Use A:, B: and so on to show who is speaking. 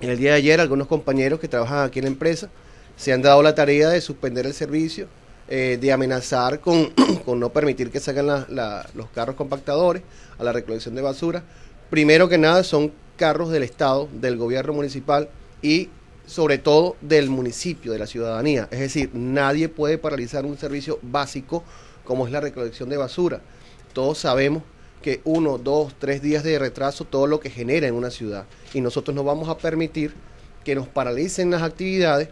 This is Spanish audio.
A: En el día de ayer, algunos compañeros que trabajan aquí en la empresa se han dado la tarea de suspender el servicio, eh, de amenazar con, no permitir que salgan los carros compactadores a la recolección de basura. Primero que nada, son carros del Estado, del gobierno municipal y sobre todo del municipio, de la ciudadanía. Es decir, nadie puede paralizar un servicio básico como es la recolección de basura. Todos sabemos que uno, dos, tres días de retraso todo lo que genera en una ciudad. Y nosotros no vamos a permitir que nos paralicen las actividades